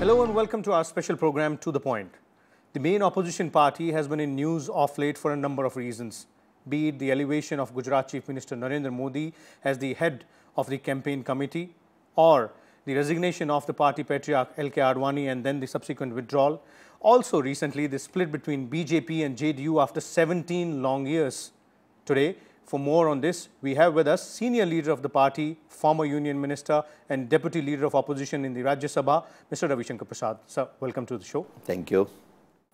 Hello and welcome to our special program, To The Point. The main opposition party has been in news off late for a number of reasons, be it the elevation of Gujarat Chief Minister Narendra Modi as the head of the campaign committee, or the resignation of the party patriarch L.K. Advani and then the subsequent withdrawal. Also recently, the split between BJP and JDU after 17 long years. Today, for more on this, we have with us senior leader of the party, former union minister and deputy leader of opposition in the Rajya Sabha, Mr. Ravishankar Prasad. Sir, welcome to the show. Thank you.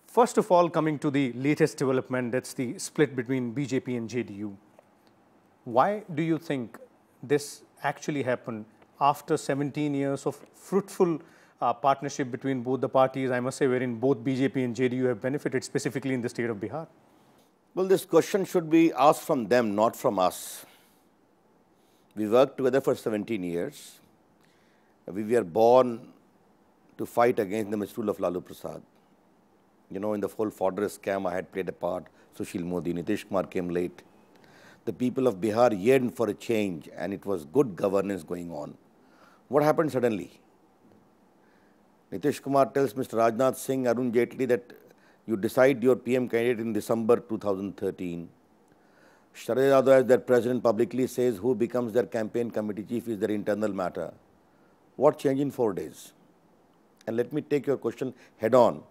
First of all, coming to the latest development, that's the split between BJP and JDU. Why do you think this actually happened after 17 years of fruitful uh, partnership between both the parties, I must say, wherein both BJP and JDU have benefited specifically in the state of Bihar? Well, this question should be asked from them, not from us. We worked together for 17 years. We were born to fight against the misrule of Lalu Prasad. You know, in the whole fodder scam, I had played a part. Sushil Modi, Nitish Kumar came late. The people of Bihar yearned for a change, and it was good governance going on. What happened suddenly? Nitish Kumar tells Mr. Rajnath Singh, Arun Jaitley that you decide your PM candidate in December 2013. Shraddha Yadav, as their president, publicly says who becomes their campaign committee chief is their internal matter. What change in four days? And let me take your question head on.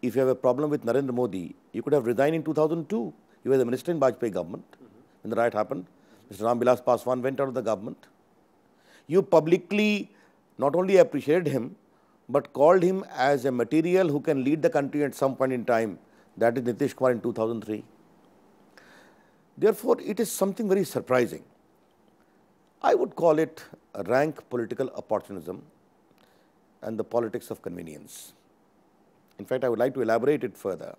If you have a problem with Narendra Modi, you could have resigned in 2002. You were the minister in Bajpayee government mm -hmm. when the riot happened. Mr. Ram Vilas Paswan went out of the government. You publicly not only appreciated him, but called him as a material who can lead the country at some point in time, that is Nitish Kumar in 2003. Therefore, it is something very surprising. I would call it rank political opportunism and the politics of convenience. In fact, I would like to elaborate it further.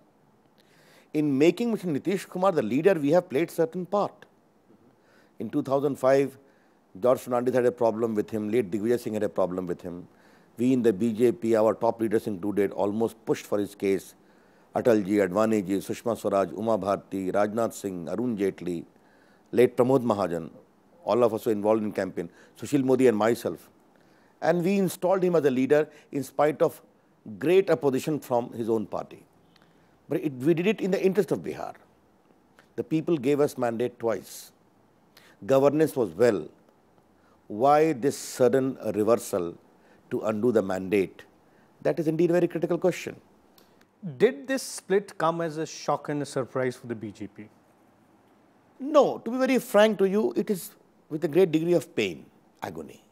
In making Mr. Nitish Kumar the leader, we have played certain part. In 2005, George Fernandez had a problem with him, late Digvijay Singh had a problem with him. We in the BJP, our top leaders included, almost pushed for his case. Atalji, Advaniji, Sushma Swaraj, Uma Bharti, Rajnath Singh, Arun Jaitley, late Pramod Mahajan, all of us were involved in campaign, Sushil Modi and myself. And we installed him as a leader in spite of great opposition from his own party. But it, we did it in the interest of Bihar. The people gave us mandate twice. Governance was well. Why this sudden reversal to undo the mandate? That is indeed a very critical question. Did this split come as a shock and a surprise for the BJP? No, to be very frank to you, it is with a great degree of pain, agony,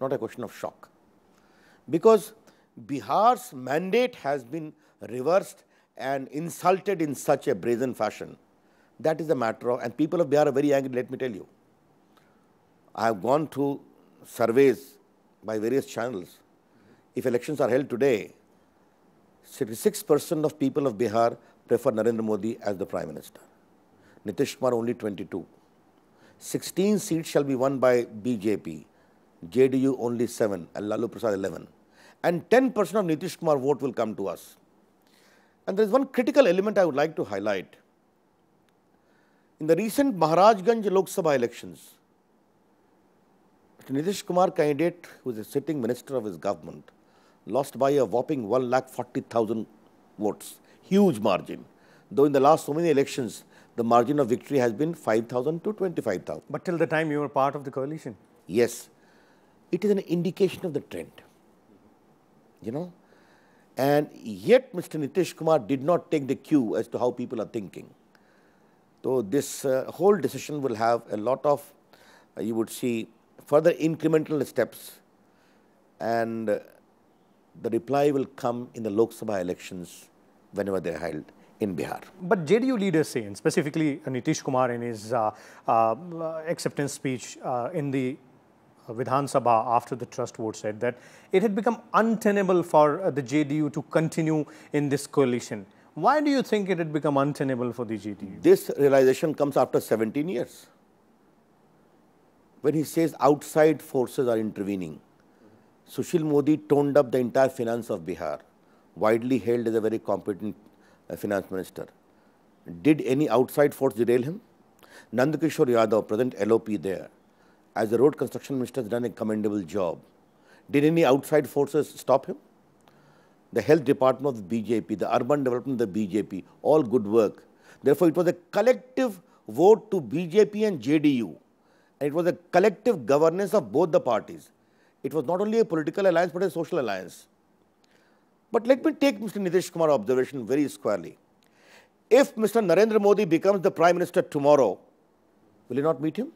not a question of shock. Because Bihar's mandate has been reversed and insulted in such a brazen fashion. That is a matter of, and people of Bihar are very angry, let me tell you. I have gone through surveys by various channels, if elections are held today, 66% of people of Bihar prefer Narendra Modi as the Prime Minister. Nitish Kumar only 22. 16 seats shall be won by BJP, JDU only 7, and Lalu Prasad 11. And 10% of Nitish Kumar vote will come to us. And there is one critical element I would like to highlight. In the recent Maharajganj Lok Sabha elections, Nitesh Kumar candidate, who is a sitting minister of his government, lost by a whopping 1,40,000 votes. Huge margin. Though in the last so many elections, the margin of victory has been 5,000 to 25,000. But till the time you were part of the coalition? Yes. It is an indication of the trend. You know? And yet, Mr. Nitish Kumar did not take the cue as to how people are thinking. So, this uh, whole decision will have a lot of, uh, you would see, further incremental steps and the reply will come in the Lok Sabha elections whenever they're held in Bihar. But JDU leaders say, and specifically Nitish Kumar in his uh, uh, acceptance speech uh, in the Vidhan Sabha after the trust vote said that it had become untenable for uh, the JDU to continue in this coalition. Why do you think it had become untenable for the JDU? This realization comes after 17 years when he says outside forces are intervening. Sushil Modi toned up the entire finance of Bihar, widely hailed as a very competent uh, finance minister. Did any outside force derail him? Nandakishore Yadav, present LOP there, as the road construction minister has done a commendable job. Did any outside forces stop him? The health department of the BJP, the urban development of the BJP, all good work. Therefore, it was a collective vote to BJP and JDU and it was a collective governance of both the parties. It was not only a political alliance, but a social alliance. But let me take Mr. Nitish Kumar observation very squarely. If Mr. Narendra Modi becomes the Prime Minister tomorrow, will you not meet him?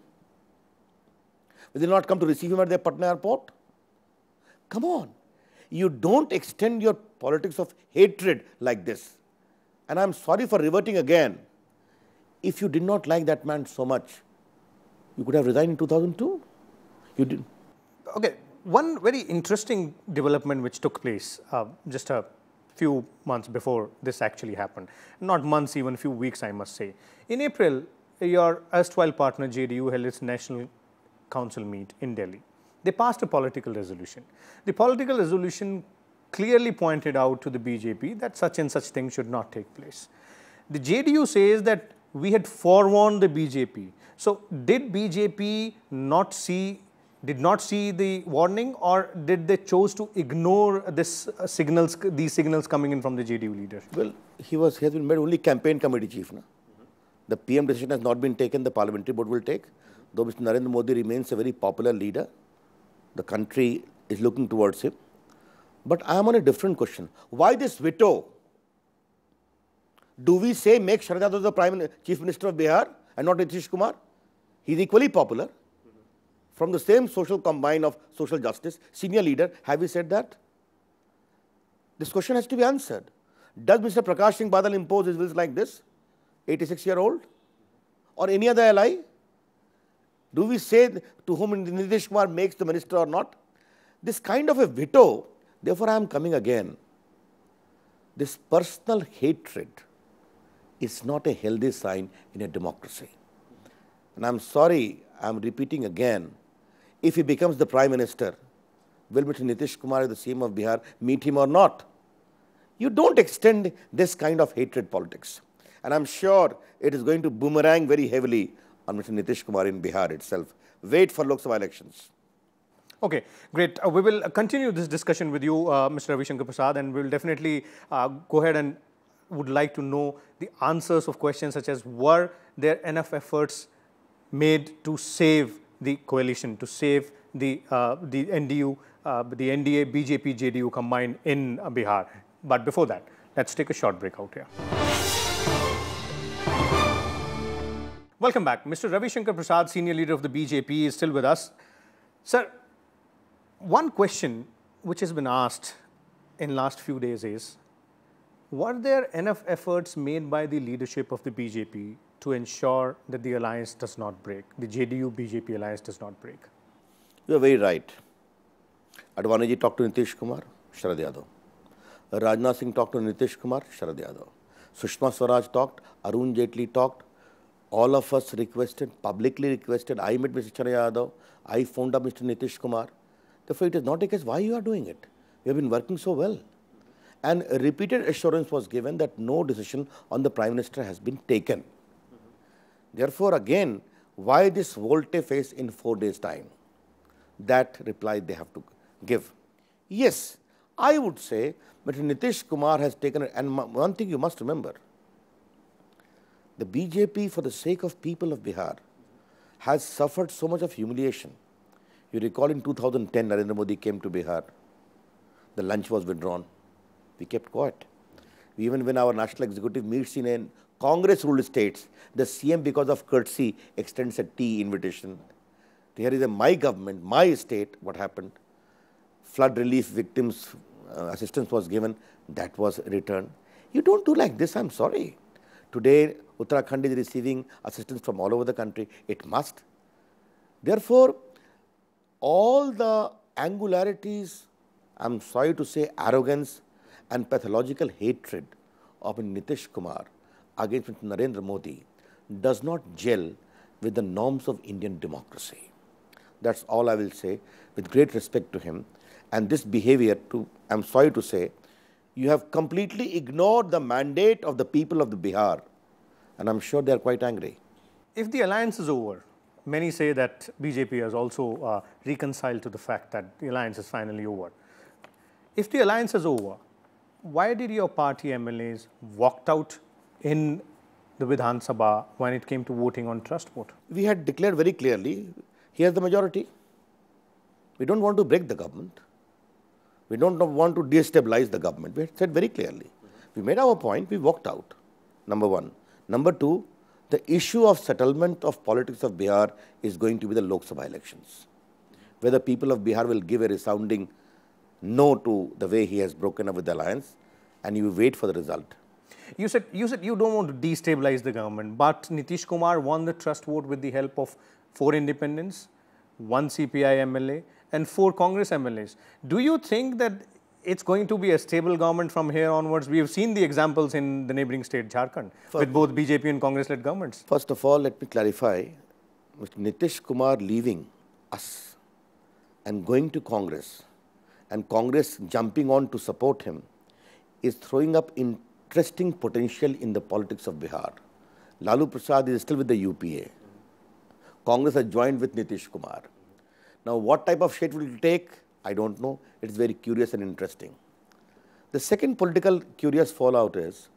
Will you not come to receive him at the Patna airport? Come on. You don't extend your politics of hatred like this. And I'm sorry for reverting again. If you did not like that man so much, you could have resigned in 2002. You didn't. Okay. One very interesting development which took place uh, just a few months before this actually happened. Not months, even a few weeks, I must say. In April, your erstwhile partner JDU held its national council meet in Delhi. They passed a political resolution. The political resolution clearly pointed out to the BJP that such and such things should not take place. The JDU says that we had forewarned the BJP. So did BJP not see, did not see the warning or did they chose to ignore this uh, signals, these signals coming in from the JDU leader? Well, he was, he has been made only campaign committee chief. No? Mm -hmm. The PM decision has not been taken, the parliamentary board will take. Though Mr. Narendra Modi remains a very popular leader, the country is looking towards him. But I am on a different question. Why this veto? do we say make Sharad Yadav the Prime Chief Minister of Bihar and not Nitish Kumar? He's equally popular. From the same social combine of social justice, senior leader, have we said that? This question has to be answered. Does Mr. Prakash Singh Badal impose his wills like this? 86 year old? Or any other ally? Do we say to whom Nitish Kumar makes the minister or not? This kind of a veto, therefore I am coming again. This personal hatred is not a healthy sign in a democracy. And I'm sorry, I'm repeating again. If he becomes the prime minister, will Mr. Nitish Kumar, the CM of Bihar, meet him or not? You don't extend this kind of hatred politics. And I'm sure it is going to boomerang very heavily on Mr. Nitish Kumar in Bihar itself. Wait for Lok Sabha elections. Okay, great. Uh, we will continue this discussion with you, uh, Mr. Ravi Prasad, and we will definitely uh, go ahead and would like to know the answers of questions such as were there enough efforts made to save the coalition, to save the, uh, the NDU, uh, the NDA, BJP, JDU combined in Bihar. But before that, let's take a short break out here. Welcome back. Mr. Ravi Shankar Prasad, senior leader of the BJP, is still with us. Sir, one question which has been asked in last few days is were there enough efforts made by the leadership of the BJP to ensure that the alliance does not break, the JDU-BJP alliance does not break? You are very right. Advani ji talked to Nitish Kumar, Sharad Yadav. Rajnath Singh talked to Nitish Kumar, Sharad Yadav. Sushma Swaraj talked, Arun Jaitley talked. All of us requested, publicly requested. I met Mr. Sharad Yadav. I phoned up Mr. Nitish Kumar. Therefore, it is not a case why you are doing it. You have been working so well and repeated assurance was given that no decision on the Prime Minister has been taken. Mm -hmm. Therefore, again, why this volte face in four days' time? That reply they have to give. Yes, I would say that Nitish Kumar has taken, and one thing you must remember, the BJP, for the sake of people of Bihar, has suffered so much of humiliation. You recall in 2010, Narendra Modi came to Bihar. The lunch was withdrawn. We kept quiet. Even when our national executive meets in a Congress-ruled states, the CM, because of courtesy, extends a tea invitation. Here is a my government, my state, what happened. Flood relief victims uh, assistance was given, that was returned. You don't do like this, I'm sorry. Today, Uttarakhand is receiving assistance from all over the country. It must. Therefore, all the angularities, I'm sorry to say arrogance, and pathological hatred of Nitish Kumar against Narendra Modi does not gel with the norms of Indian democracy. That's all I will say with great respect to him. And this behavior, to, I'm sorry to say, you have completely ignored the mandate of the people of the Bihar. And I'm sure they're quite angry. If the alliance is over, many say that BJP has also uh, reconciled to the fact that the alliance is finally over. If the alliance is over, why did your party MLAs walked out in the Vidhan Sabha when it came to voting on trust vote? We had declared very clearly, here's the majority. We don't want to break the government. We don't want to destabilize the government. We said very clearly. We made our point, we walked out, number one. Number two, the issue of settlement of politics of Bihar is going to be the Lok Sabha elections, where the people of Bihar will give a resounding no to the way he has broken up with the alliance and you wait for the result. You said you said you don't want to destabilize the government, but Nitish Kumar won the trust vote with the help of four independents, one CPI MLA, and four Congress MLAs. Do you think that it's going to be a stable government from here onwards? We have seen the examples in the neighboring state Jharkhand first, with both BJP and Congress-led governments. First of all, let me clarify: with Nitish Kumar leaving us and going to Congress and Congress jumping on to support him is throwing up interesting potential in the politics of Bihar. Lalu Prasad is still with the UPA. Congress has joined with Nitish Kumar. Now, what type of shape will it take? I don't know. It's very curious and interesting. The second political curious fallout is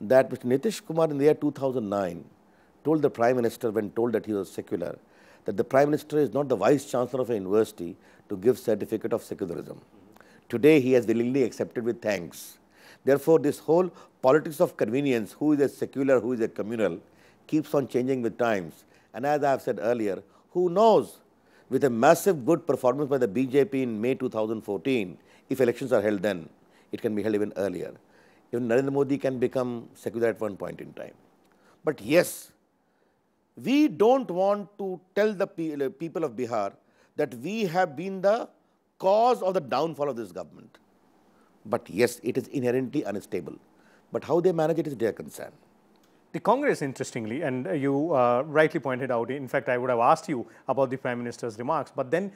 that Mr. Nitish Kumar in the year 2009 told the Prime Minister when told that he was secular that the Prime Minister is not the Vice Chancellor of a university to give certificate of secularism. Today he has willingly accepted with thanks. Therefore, this whole politics of convenience, who is a secular, who is a communal, keeps on changing with times. And as I have said earlier, who knows, with a massive good performance by the BJP in May 2014, if elections are held then, it can be held even earlier. Even Narendra Modi can become secular at one point in time. But yes, we don't want to tell the people of Bihar that we have been the cause of the downfall of this government. But yes, it is inherently unstable. But how they manage it is their concern. The Congress, interestingly, and uh, you uh, rightly pointed out, in fact, I would have asked you about the Prime Minister's remarks, but then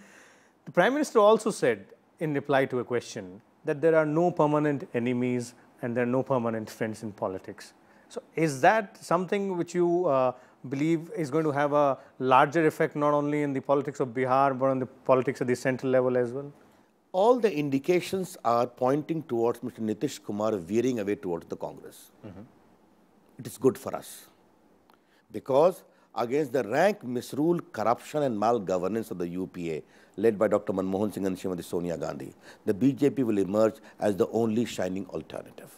the Prime Minister also said in reply to a question that there are no permanent enemies and there are no permanent friends in politics. So is that something which you uh, believe is going to have a larger effect not only in the politics of Bihar, but on the politics at the central level as well? All the indications are pointing towards Mr. Nitish Kumar veering away towards the Congress. Mm -hmm. It is good for us because against the rank misrule, corruption and malgovernance of the UPA led by Dr. Manmohan Singh and Srimati Sonia Gandhi, the BJP will emerge as the only shining alternative.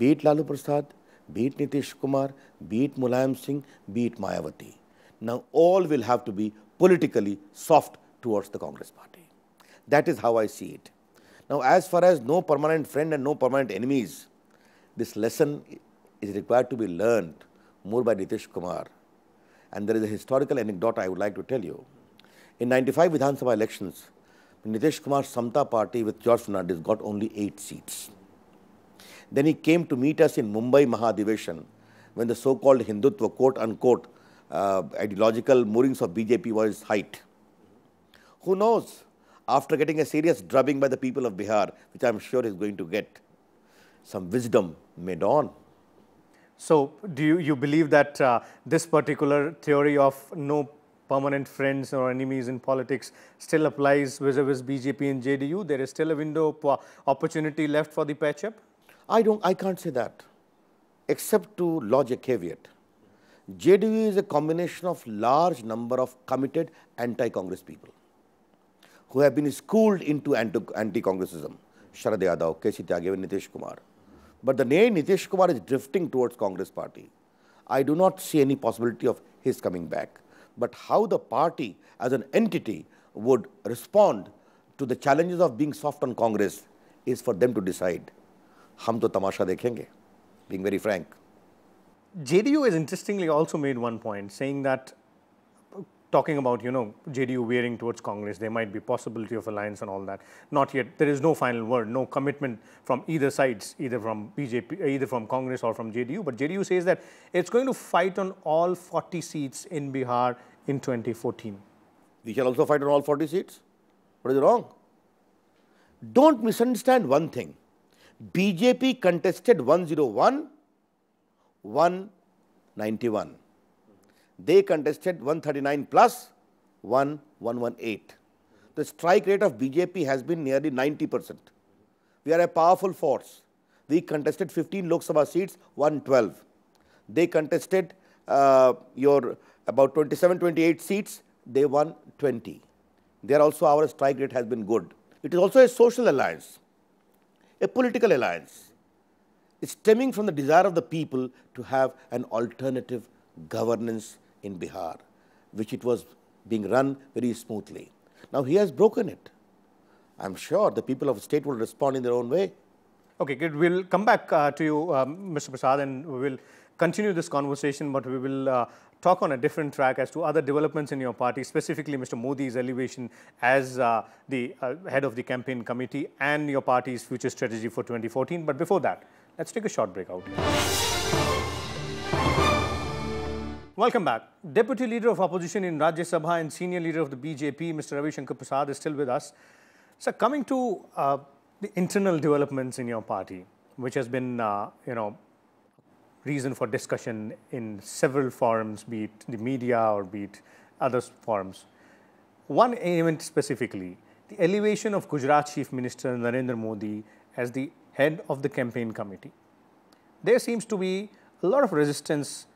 Be it Lalu Prasad, be it Nitish Kumar, be it Mulayam Singh, be it Mayawati. Now, all will have to be politically soft towards the Congress party. That is how I see it. Now, as far as no permanent friend and no permanent enemies, this lesson is required to be learned more by Nitish Kumar. And there is a historical anecdote I would like to tell you. In 95 Vidhan Sabha elections, Nitish Kumar's Samta party with George Fernandez got only 8 seats. Then he came to meet us in Mumbai Mahadivesan when the so-called Hindutva, quote unquote, uh, ideological moorings of BJP was height. Who knows? After getting a serious drubbing by the people of Bihar, which I'm sure is going to get, some wisdom may dawn. So, do you, you believe that uh, this particular theory of no permanent friends or enemies in politics still applies vis-a-vis -vis BJP and JDU? There is still a window of opportunity left for the patch-up? I don't, I can't say that, except to lodge a caveat. JDU is a combination of large number of committed anti-Congress people who have been schooled into anti-Congressism. Sharad Yadav, Keshi Tyagi, Nitish Kumar. But the name Nitish Kumar is drifting towards Congress party. I do not see any possibility of his coming back. But how the party as an entity would respond to the challenges of being soft on Congress is for them to decide. हम तो तमाशा देखेंगे being very frank. JDU has interestingly also made one point saying that talking about, you know, JDU veering towards Congress, there might be possibility of alliance and all that. Not yet. There is no final word, no commitment from either sides, either from BJP, uh, either from Congress or from JDU. But JDU says that it's going to fight on all 40 seats in Bihar in 2014. We shall also fight on all 40 seats. What is wrong? Don't misunderstand one thing. BJP contested 101, 191. They contested 139 one one one eight. The strike rate of BJP has been nearly 90 percent. We are a powerful force. We contested 15 Lok Sabha seats, 112. They contested uh, your about 27, 28 seats, they won 20. There also our strike rate has been good. It is also a social alliance a political alliance stemming from the desire of the people to have an alternative governance in Bihar, which it was being run very smoothly. Now he has broken it. I'm sure the people of the state will respond in their own way. Okay, good. We'll come back uh, to you, um, Mr. Prasad, and we'll continue this conversation, but we will uh, talk on a different track as to other developments in your party, specifically Mr. Modi's elevation as uh, the uh, head of the campaign committee and your party's future strategy for 2014. But before that, let's take a short break out. Welcome back. Deputy Leader of Opposition in Rajya Sabha and Senior Leader of the BJP, Mr. Ravi Shankar Prasad is still with us. So coming to uh, the internal developments in your party, which has been, uh, you know, reason for discussion in several forums, be it the media or be it other forums. One event specifically, the elevation of Gujarat Chief Minister Narendra Modi as the head of the campaign committee. There seems to be a lot of resistance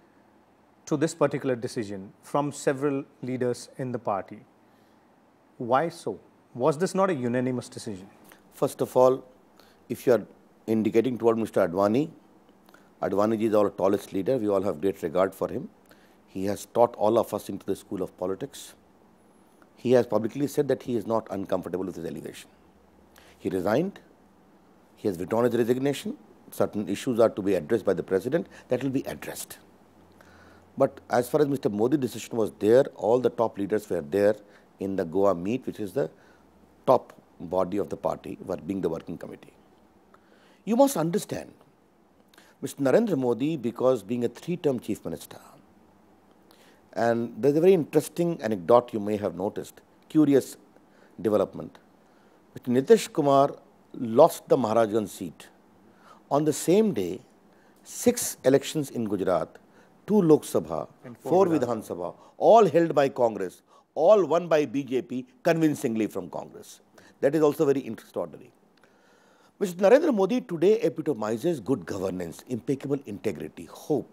to this particular decision from several leaders in the party. Why so? Was this not a unanimous decision? First of all, if you are indicating toward Mr. Advani, Advani is our tallest leader. We all have great regard for him. He has taught all of us into the school of politics. He has publicly said that he is not uncomfortable with his elevation. He resigned. He has withdrawn his resignation. Certain issues are to be addressed by the president. That will be addressed. But as far as Mr. Modi's decision was there, all the top leaders were there in the Goa meet, which is the top body of the party, being the working committee. You must understand Mr. Narendra Modi because being a three-term chief minister. And there's a very interesting anecdote you may have noticed, curious development. Mr. Nitish Kumar lost the Maharajan seat. On the same day, six elections in Gujarat, two Lok Sabha, and four, four Vidhan Sabha, all held by Congress, all won by BJP convincingly from Congress. That is also very extraordinary. Mr. Narendra Modi today epitomizes good governance, impeccable integrity, hope.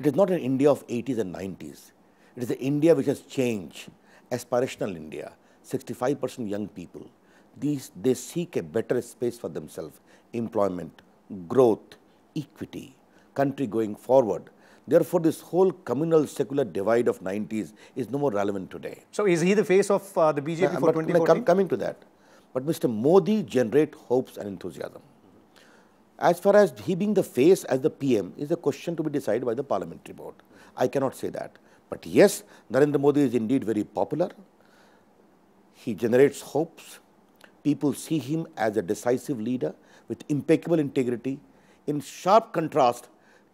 It is not an India of 80s and 90s. It is an India which has changed, aspirational India, 65% young people. These, they seek a better space for themselves, employment, growth, equity, country going forward. Therefore, this whole communal secular divide of 90s is no more relevant today. So, is he the face of uh, the BJP uh, for 2014? coming to that but Mr. Modi generate hopes and enthusiasm. As far as he being the face as the PM is a question to be decided by the parliamentary board. I cannot say that. But yes, Narendra Modi is indeed very popular. He generates hopes. People see him as a decisive leader with impeccable integrity in sharp contrast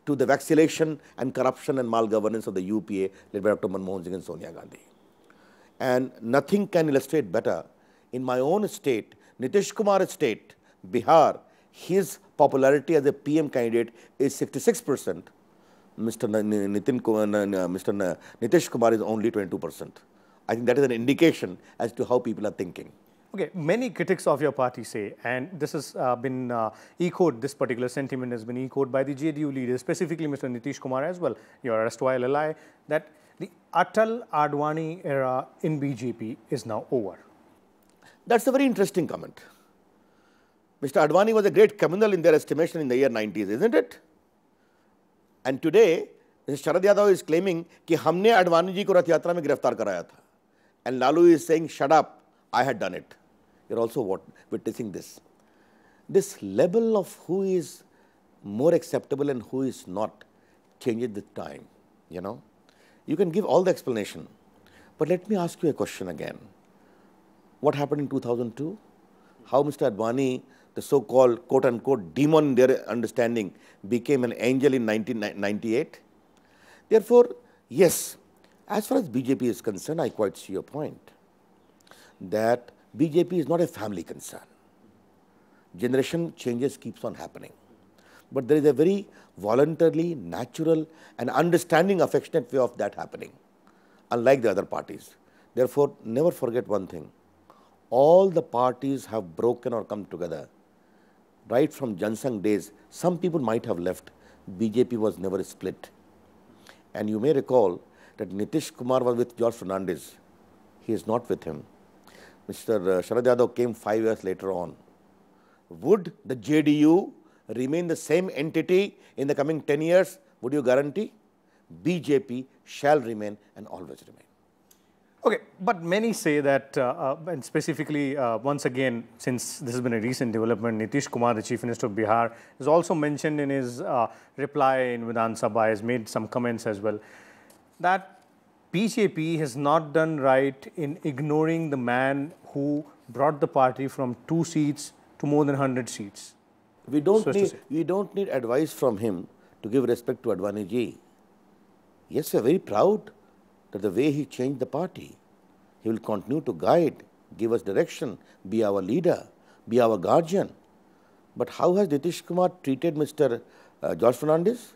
to the vaccination and corruption and malgovernance of the UPA led by Dr. Manmohan Singh and Sonia Gandhi. And nothing can illustrate better in my own state, Nitish Kumar state, Bihar, his popularity as a PM candidate is 66 percent. Mr. Nitin uh, Mr. Nitish Kumar is only 22 percent. I think that is an indication as to how people are thinking. Okay, many critics of your party say, and this has uh, been uh, echoed, this particular sentiment has been echoed by the JDU leaders, specifically Mr. Nitish Kumar as well, your erstwhile ally, that the Atal Advani era in BJP is now over. That's a very interesting comment. Mr. Advani was a great communal in their estimation in the year 90s, isn't it? And today, Mr. Sharad Yadav is claiming ki हमने Advani जी को रथ यात्रा में गिरफ्तार कराया था and Lalu is saying shut up I had done it you are also what this. This this level more acceptable and who is not changes with time you know you can give all the explanation but let me ask you a question again what happened in 2002? How Mr. Advani, the so-called quote-unquote demon in their understanding, became an angel in 1998? Therefore, yes, as far as BJP is concerned, I quite see your point that BJP is not a family concern. Generation changes keeps on happening. But there is a very voluntarily, natural and understanding affectionate way of that happening, unlike the other parties. Therefore, never forget one thing all the parties have broken or come together. Right from Jansang days, some people might have left. BJP was never split. And you may recall that Nitish Kumar was with George Fernandez. He is not with him. Mr. Uh, Sharad Yadav came five years later on. Would the JDU remain the same entity in the coming 10 years? Would you guarantee? BJP shall remain and always remain. Okay, but many say that, uh, uh, and specifically, uh, once again, since this has been a recent development, Nitish Kumar, the Chief Minister of Bihar, is also mentioned in his uh, reply in Vidhan Sabha, has made some comments as well, that BJP has not done right in ignoring the man who brought the party from two seats to more than 100 seats. We don't, so need, we don't need advice from him to give respect to Advani ji. Yes, we are very proud that the way he changed the party, he will continue to guide, give us direction, be our leader, be our guardian. But how has Nitish Kumar treated Mr. Uh, George Fernandez,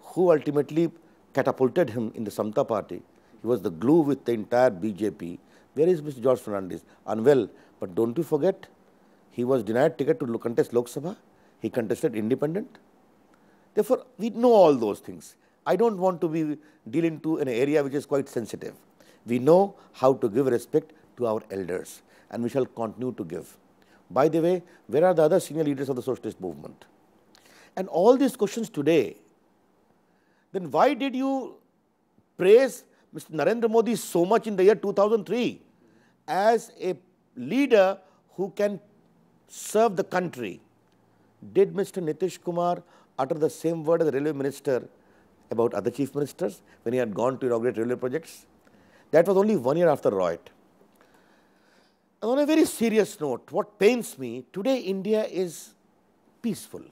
who ultimately catapulted him in the Samta party? He was the glue with the entire BJP. Where is Mr. George Fernandez? Unwell. But don't you forget, he was denied ticket to contest Lok Sabha. He contested independent. Therefore, we know all those things. I don't want to be dealing to an area which is quite sensitive. We know how to give respect to our elders and we shall continue to give. By the way, where are the other senior leaders of the socialist movement? And all these questions today, then why did you praise Mr. Narendra Modi so much in the year 2003 as a leader who can serve the country? Did Mr. Nitish Kumar utter the same word as the railway minister about other chief ministers when he had gone to inaugurate railway projects. That was only one year after Royt. And on a very serious note, what pains me, today India is peaceful.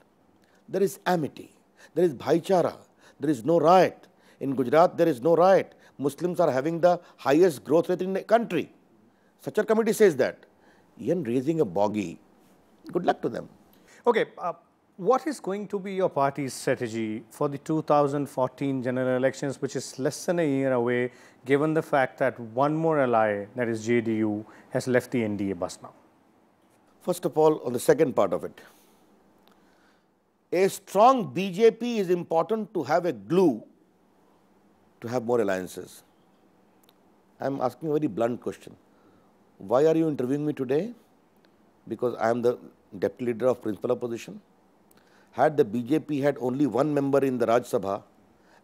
There is amity. There is bhaichara. There is no riot. In Gujarat, there is no riot. Muslims are having the highest growth rate in the country. Such a committee says that. Even raising a bogey. good luck to them. Okay, uh, what is going to be your party's strategy for the 2014 general elections, which is less than a year away, given the fact that one more ally, that is JDU, has left the NDA bus now? First of all, on the second part of it, a strong BJP is important to have a glue to have more alliances. I am asking a very blunt question. Why are you interviewing me today? Because I am the deputy leader of principal opposition had the BJP had only one member in the Raj Sabha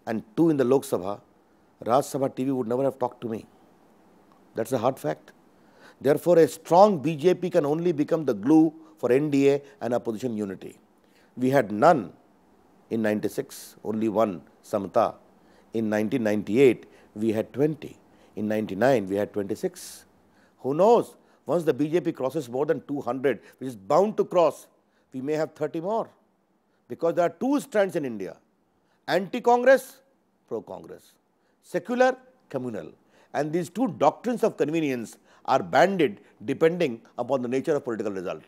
and two in the Lok Sabha, Raj Sabha TV would never have talked to me. That's a hard fact. Therefore, a strong BJP can only become the glue for NDA and opposition unity. We had none in 96, only one, Samta. In 1998, we had 20. In 99, we had 26. Who knows? Once the BJP crosses more than 200, which is bound to cross, we may have 30 more because there are two strands in India anti-Congress, pro-Congress, secular, communal and these two doctrines of convenience are banded depending upon the nature of political result.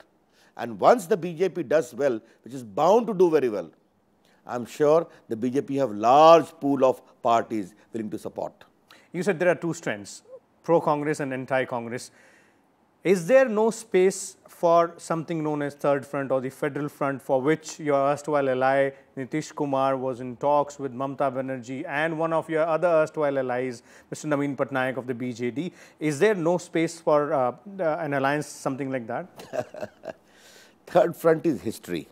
And once the BJP does well, which is bound to do very well, I am sure the BJP have large pool of parties willing to support. You said there are two strands, pro-Congress and anti-Congress. Is there no space for something known as Third Front or the Federal Front for which your erstwhile ally Nitish Kumar was in talks with Mamta Banerjee and one of your other erstwhile allies, Mr. Naveen Patnaik of the BJD. Is there no space for uh, uh an alliance, something like that? Third Front is history.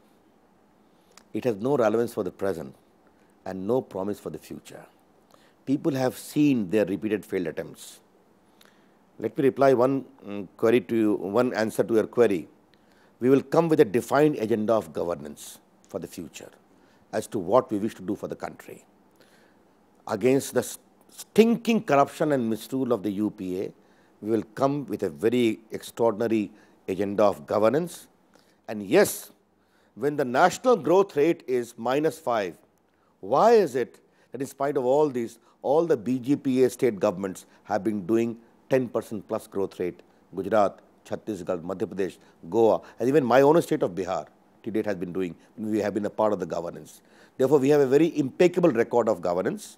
It has no relevance for the present and no promise for the future. People have seen their repeated failed attempts let me reply one um, query to you, one answer to your query. We will come with a defined agenda of governance for the future as to what we wish to do for the country. Against the stinking corruption and misrule of the UPA, we will come with a very extraordinary agenda of governance. And yes, when the national growth rate is minus 5, why is it that in spite of all these, all the BGPA state governments have been doing 10% plus growth rate, Gujarat, Chhattisgarh, Madhya Pradesh, Goa, and even my own state of Bihar to date has been doing. We have been a part of the governance. Therefore, we have a very impeccable record of governance.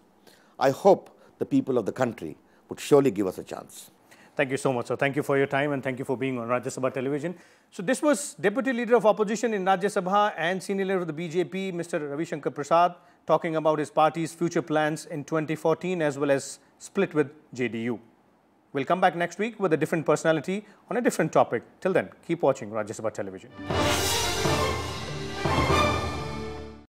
I hope the people of the country would surely give us a chance. Thank you so much, sir. Thank you for your time and thank you for being on Rajya Sabha television. So this was Deputy Leader of Opposition in Rajya Sabha and Senior Leader of the BJP, Mr. Ravishankar Prasad, talking about his party's future plans in 2014 as well as split with JDU. We'll come back next week with a different personality on a different topic. Till then, keep watching Rajya Sabha Television.